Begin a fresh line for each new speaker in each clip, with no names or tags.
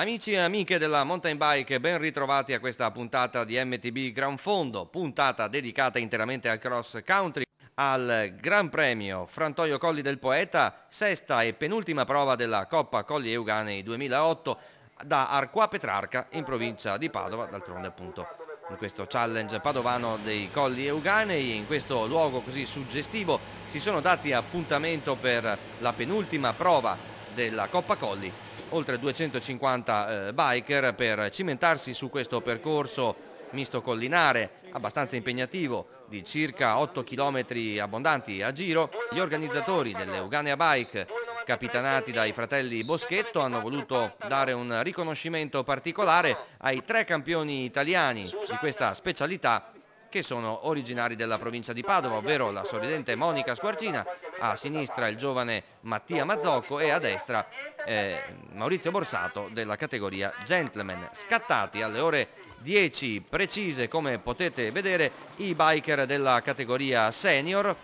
Amici e amiche della mountain bike, ben ritrovati a questa puntata di MTB Gran Fondo, puntata dedicata interamente al cross country, al Gran Premio Frantoio Colli del Poeta, sesta e penultima prova della Coppa Colli Euganei 2008 da Arqua Petrarca in provincia di Padova, d'altronde appunto in questo challenge padovano dei Colli Euganei, in questo luogo così suggestivo si sono dati appuntamento per la penultima prova della Coppa Colli oltre 250 eh, biker per cimentarsi su questo percorso misto collinare, abbastanza impegnativo, di circa 8 km abbondanti a giro, gli organizzatori dell'Euganea Bike, capitanati dai fratelli Boschetto, hanno voluto dare un riconoscimento particolare ai tre campioni italiani di questa specialità che sono originari della provincia di Padova, ovvero la sorridente Monica Squarcina, a sinistra il giovane Mattia Mazzocco e a destra eh, Maurizio Borsato della categoria Gentleman. Scattati alle ore 10 precise, come potete vedere, i biker della categoria senior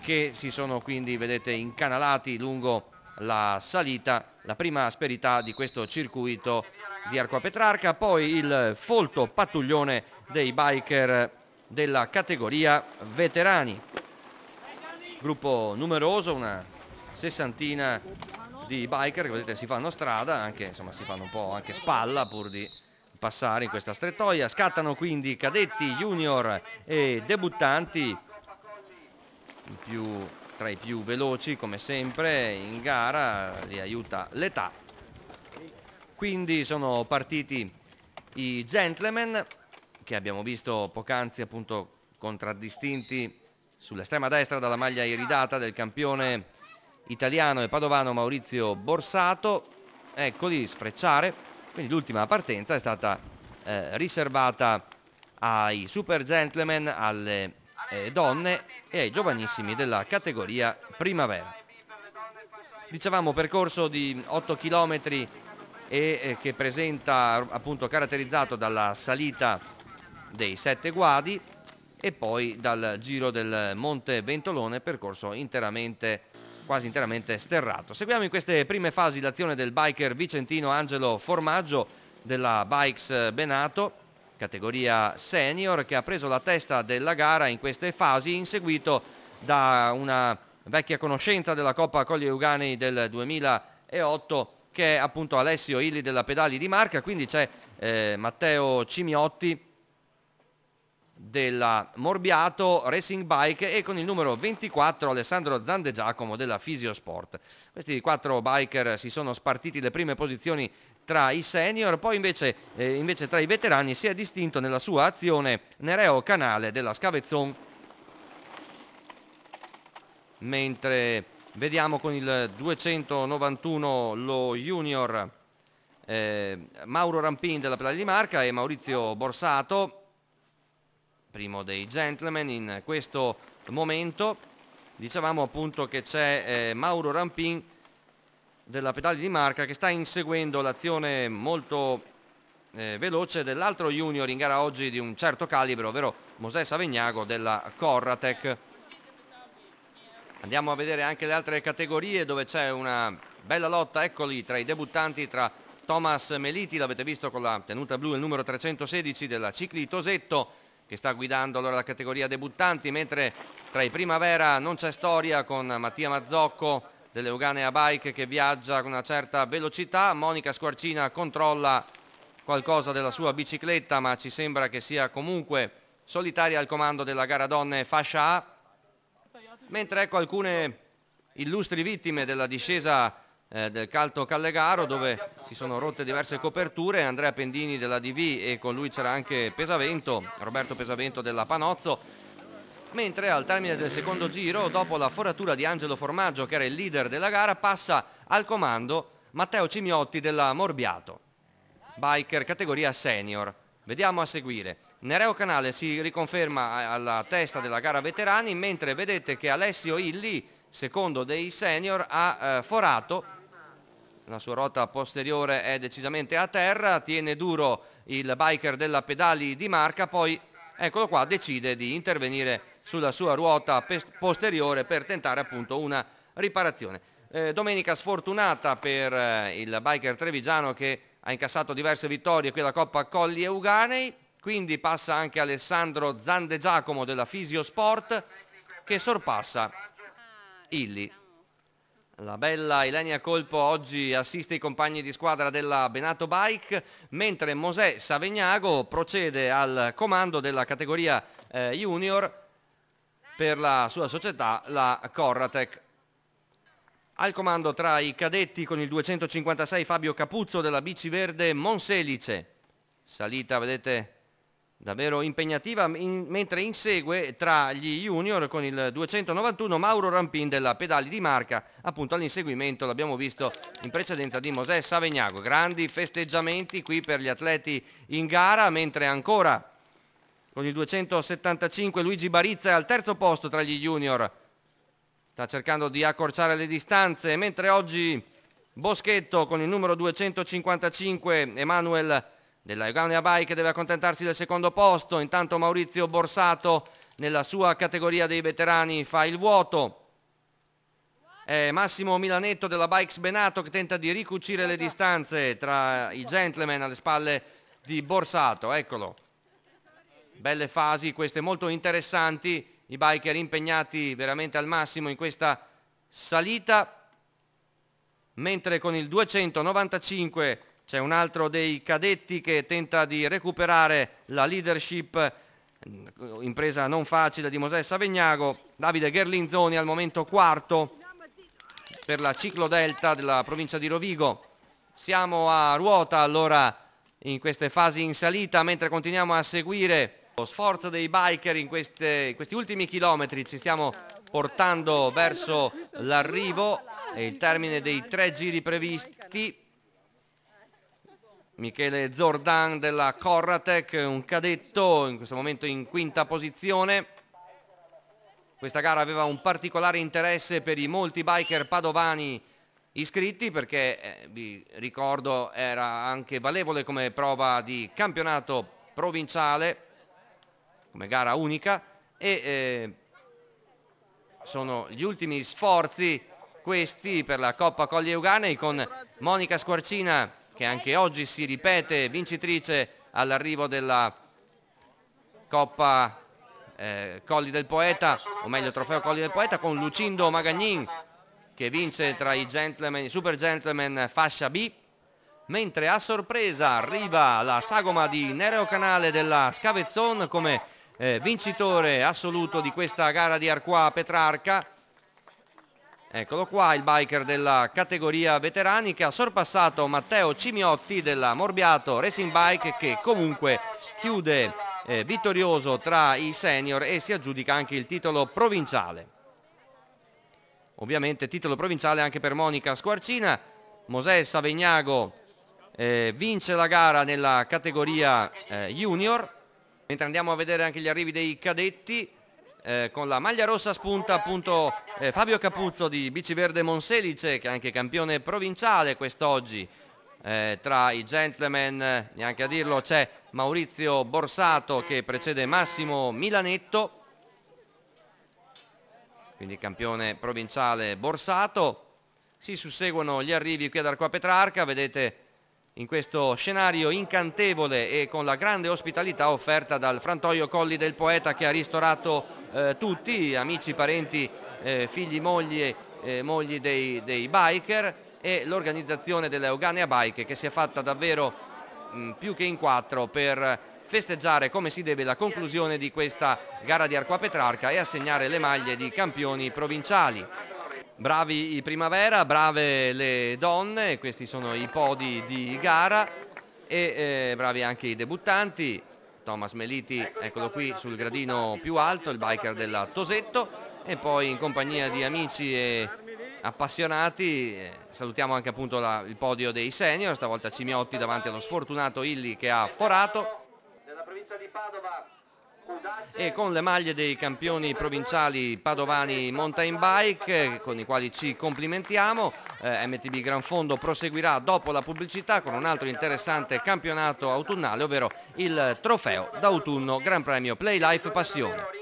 che si sono quindi, vedete, incanalati lungo la salita, la prima asperità di questo circuito di Arqua Petrarca, poi il folto pattuglione dei biker della categoria veterani. Gruppo numeroso, una sessantina di biker che vedete si fanno strada, anche, insomma, si fanno un po' anche spalla pur di passare in questa strettoia. Scattano quindi cadetti, junior e debuttanti. più tra i più veloci come sempre in gara, li aiuta l'età. Quindi sono partiti i gentleman che abbiamo visto poc'anzi appunto contraddistinti sull'estrema destra dalla maglia iridata del campione italiano e padovano Maurizio Borsato. Eccoli sfrecciare, quindi l'ultima partenza è stata eh, riservata ai super gentleman, alle eh, donne e ai giovanissimi della categoria primavera. Dicevamo percorso di 8 km e eh, che presenta appunto caratterizzato dalla salita dei sette guadi e poi dal giro del Monte Ventolone, percorso interamente, quasi interamente sterrato. Seguiamo in queste prime fasi l'azione del biker vicentino Angelo Formaggio della Bikes Benato categoria senior, che ha preso la testa della gara in queste fasi, inseguito da una vecchia conoscenza della Coppa Colli Ugani del 2008 che è appunto Alessio Illi della Pedali di Marca, quindi c'è eh, Matteo Cimiotti della Morbiato Racing Bike e con il numero 24 Alessandro Zande Giacomo della Sport. Questi quattro biker si sono spartiti le prime posizioni tra i senior, poi invece, eh, invece, tra i veterani si è distinto nella sua azione Nereo Canale della Scavezzon. Mentre vediamo con il 291 lo junior eh, Mauro Rampin della Playa di Marca e Maurizio Borsato, primo dei gentleman in questo momento. Dicevamo appunto che c'è eh, Mauro Rampin della pedale di marca che sta inseguendo l'azione molto eh, veloce dell'altro junior in gara oggi di un certo calibro, ovvero Mosè Savegnago della Corratec. Andiamo a vedere anche le altre categorie dove c'è una bella lotta, eccoli, tra i debuttanti, tra Thomas Meliti, l'avete visto con la tenuta blu, il numero 316 della Cicli Tosetto, che sta guidando allora la categoria debuttanti, mentre tra i primavera non c'è storia con Mattia Mazzocco dell'Euganea Bike che viaggia con una certa velocità, Monica Squarcina controlla qualcosa della sua bicicletta ma ci sembra che sia comunque solitaria al comando della gara donne fascia A, mentre ecco alcune illustri vittime della discesa eh, del Calto Callegaro dove si sono rotte diverse coperture, Andrea Pendini della DV e con lui c'era anche Pesavento, Roberto Pesavento della Panozzo, mentre al termine del secondo giro, dopo la foratura di Angelo Formaggio che era il leader della gara, passa al comando Matteo Cimiotti della Morbiato, biker categoria senior. Vediamo a seguire. Nereo Canale si riconferma alla testa della gara veterani, mentre vedete che Alessio Illi, secondo dei senior, ha eh, forato. La sua ruota posteriore è decisamente a terra, tiene duro il biker della Pedali di Marca, poi eccolo qua, decide di intervenire sulla sua ruota posteriore per tentare appunto una riparazione. Eh, domenica sfortunata per eh, il biker trevigiano che ha incassato diverse vittorie qui alla Coppa Colli Euganei, quindi passa anche Alessandro Zande Giacomo della Sport che sorpassa Illi. La bella Ilenia Colpo oggi assiste i compagni di squadra della Benato Bike, mentre Mosè Savegnago procede al comando della categoria eh, junior per la sua società, la Corratec. Al comando tra i cadetti con il 256 Fabio Capuzzo della Bici Verde Monselice. Salita, vedete, davvero impegnativa, in, mentre insegue tra gli junior con il 291 Mauro Rampin della Pedali di Marca, appunto all'inseguimento, l'abbiamo visto in precedenza di Mosè Savegnago. Grandi festeggiamenti qui per gli atleti in gara, mentre ancora con il 275 Luigi Barizza è al terzo posto tra gli junior. Sta cercando di accorciare le distanze, mentre oggi Boschetto con il numero 255 Emanuel della Euganea Bike deve accontentarsi del secondo posto, intanto Maurizio Borsato nella sua categoria dei veterani fa il vuoto. È Massimo Milanetto della Bikes Benato che tenta di ricucire le distanze tra i gentleman alle spalle di Borsato, eccolo belle fasi queste molto interessanti, i biker impegnati veramente al massimo in questa salita, mentre con il 295 c'è un altro dei cadetti che tenta di recuperare la leadership, impresa non facile di Mosè Savegnago, Davide Gerlinzoni al momento quarto per la ciclo delta della provincia di Rovigo. Siamo a ruota allora in queste fasi in salita mentre continuiamo a seguire sforzo dei biker in, queste, questi ultimi chilometri ci stiamo portando verso l'arrivo e il termine dei tre giri previsti Michele Zordan della Corratec, un cadetto in questo momento in quinta posizione. Questa gara aveva un particolare interesse per i molti biker padovani iscritti perché, eh, vi ricordo, era anche valevole come prova di campionato provinciale come gara unica e eh, sono gli ultimi sforzi questi per la Coppa Colli Euganei con Monica Squarcina che anche oggi si ripete vincitrice all'arrivo della Coppa eh, Colli del Poeta, o meglio Trofeo Colli del Poeta con Lucindo Magagnin che vince tra i gentleman, super gentleman fascia B, mentre a sorpresa arriva la sagoma di Nereo Canale della Scavezzon come eh, vincitore assoluto di questa gara di Arqua Petrarca. Eccolo qua il biker della categoria veterani che ha sorpassato Matteo Cimiotti della Morbiato Racing Bike che comunque chiude eh, vittorioso tra i senior e si aggiudica anche il titolo provinciale. Ovviamente titolo provinciale anche per Monica Squarcina. Mosè Savegnago eh, vince la gara nella categoria eh, junior Mentre andiamo a vedere anche gli arrivi dei cadetti, eh, con la maglia rossa spunta appunto eh, Fabio Capuzzo di Bici Verde Monselice, che è anche campione provinciale quest'oggi. Eh, tra i gentleman, neanche a dirlo, c'è Maurizio Borsato che precede Massimo Milanetto, quindi campione provinciale Borsato. Si susseguono gli arrivi qui ad Arqua Petrarca, vedete in questo scenario incantevole e con la grande ospitalità offerta dal frantoio Colli del Poeta che ha ristorato eh, tutti, amici, parenti, eh, figli, mogli, eh, mogli dei, dei, biker e l'organizzazione dell'Euganea Bike che si è fatta davvero mh, mm, più che in quattro per festeggiare come si deve la conclusione di questa gara di Arqua Petrarca e assegnare le maglie di campioni provinciali. Bravi i primavera, brave le donne, questi sono i podi di gara e eh, bravi anche i debuttanti. Thomas Meliti, ecco, eccolo qui sul gradino più alto, il biker della Tosetto e poi in compagnia di amici e appassionati eh, salutiamo anche appunto la, il podio dei senior, stavolta Cimiotti davanti allo sfortunato Illi che ha forato. Della provincia di Padova e con le maglie dei campioni provinciali padovani mountain bike con i quali ci complimentiamo. Eh, MTB Gran Fondo proseguirà dopo la pubblicità con un altro interessante campionato autunnale, ovvero il trofeo d'autunno Gran Premio Playlife Life Passione.